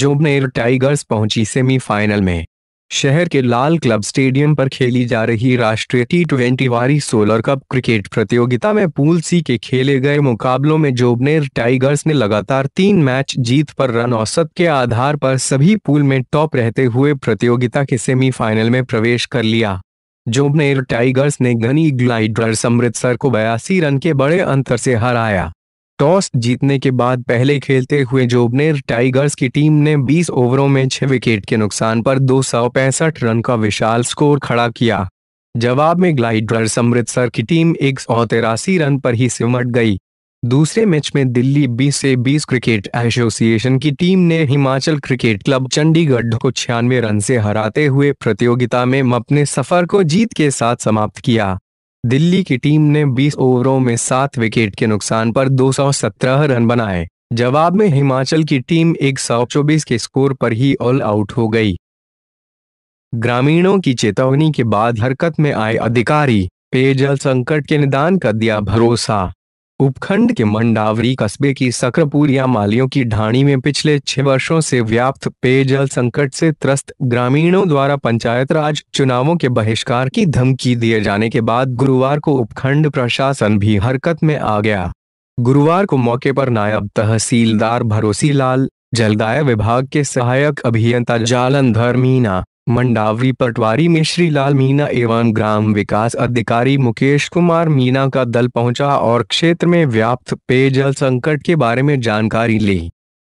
Jobner tigers पहुंची semifinal में शहर के लाल क्लब स्टेडियम पर खेली जा रही राष्ट्रीय T twenty Waaree solar cup cricket प्रतियोगिता में पूल सी के खेले गए मुकाबलों में जोबनेर टाइगर्स ने लगातार तीन मैच जीत पर रन औसत के आधार पर सभी पूल में टॉप रहते हुए प्रतियोगिता के सेमीफाइनल में प्रवेश कर लिया जोबनेर टाइगर्स ने घनी ग्लाइडर्स अमृतसर को बयासी रन के बड़े अंतर से हराया टॉस जीतने के बाद पहले खेलते हुए जोबनेर टाइगर्स की टीम ने 20 ओवरों में 6 विकेट के नुकसान पर दो रन का विशाल स्कोर खड़ा किया जवाब में ग्लाइडर्स अमृतसर की टीम एक रन पर ही सिमट गई दूसरे मैच में दिल्ली 20 से 20 क्रिकेट एसोसिएशन की टीम ने हिमाचल क्रिकेट क्लब चंडीगढ़ को छियानवे रन से हराते हुए प्रतियोगिता में अपने सफर को जीत के साथ समाप्त किया दिल्ली की टीम ने 20 ओवरों में सात विकेट के नुकसान पर 217 रन बनाए जवाब में हिमाचल की टीम 124 के स्कोर पर ही ऑल आउट हो गई ग्रामीणों की चेतावनी के बाद हरकत में आए अधिकारी पेयजल संकट के निदान का दिया भरोसा उपखंड के मंडावरी कस्बे की सक्रपुरिया मालियों की ढाणी में पिछले छह वर्षों से व्याप्त पेयजल संकट से त्रस्त ग्रामीणों द्वारा पंचायत राज चुनावों के बहिष्कार की धमकी दिए जाने के बाद गुरुवार को उपखंड प्रशासन भी हरकत में आ गया गुरुवार को मौके पर नायब तहसीलदार भरोसी लाल जलदाय विभाग के सहायक अभियंता जालंधर मीना मंडावरी पटवारी में श्रीलाल मीना एवं ग्राम विकास अधिकारी मुकेश कुमार मीना का दल पहुंचा और क्षेत्र में व्याप्त पेयजल संकट के बारे में जानकारी ली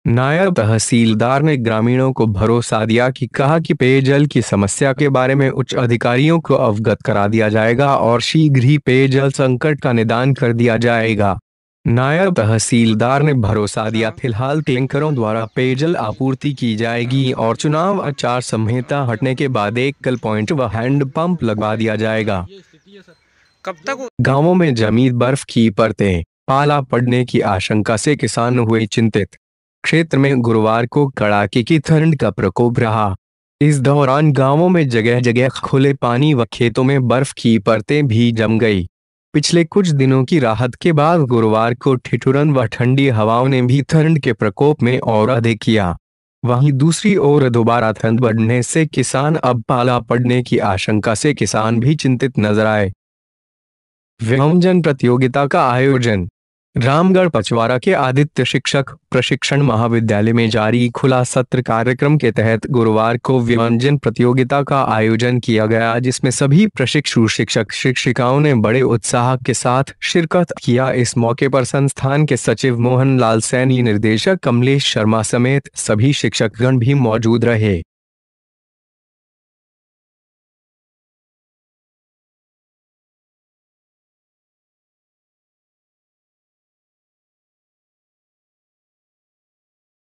नायब तहसीलदार ने ग्रामीणों को भरोसा दिया कि कहा कि पेयजल की समस्या के बारे में उच्च अधिकारियों को अवगत करा दिया जाएगा और शीघ्र ही पेयजल संकट का निदान कर दिया जाएगा नायब तहसीलदार ने भरोसा दिया फिलहाल टैंकरों द्वारा पेयजल आपूर्ति की जाएगी और चुनाव आचार संहिता हटने के बाद एक कल पॉइंट व हैंड पंप लगवा दिया जाएगा कब तक गांवों में जमी बर्फ की परतें पाला पड़ने की आशंका से किसान हुए चिंतित क्षेत्र में गुरुवार को कड़ाके की ठंड का प्रकोप रहा इस दौरान गांवों में जगह जगह खुले पानी व खेतों में बर्फ की परतें भी जम गई पिछले कुछ दिनों की राहत के बाद गुरुवार को ठिठुरन व ठंडी हवाओं ने भी ठंड के प्रकोप में और अधिक किया वहीं दूसरी ओर दोबारा ठंड बढ़ने से किसान अब पाला पड़ने की आशंका से किसान भी चिंतित नजर आए व्यंजन प्रतियोगिता का आयोजन रामगढ़ पचवारा के आदित्य शिक्षक प्रशिक्षण महाविद्यालय में जारी खुला सत्र कार्यक्रम के तहत गुरुवार को व्यंजन प्रतियोगिता का आयोजन किया गया जिसमें सभी प्रशिक्षु शिक्षक शिक्षिकाओं ने बड़े उत्साह के साथ शिरकत किया इस मौके पर संस्थान के सचिव मोहन लाल सैनी निर्देशक कमलेश शर्मा समेत सभी शिक्षकगण भी मौजूद रहे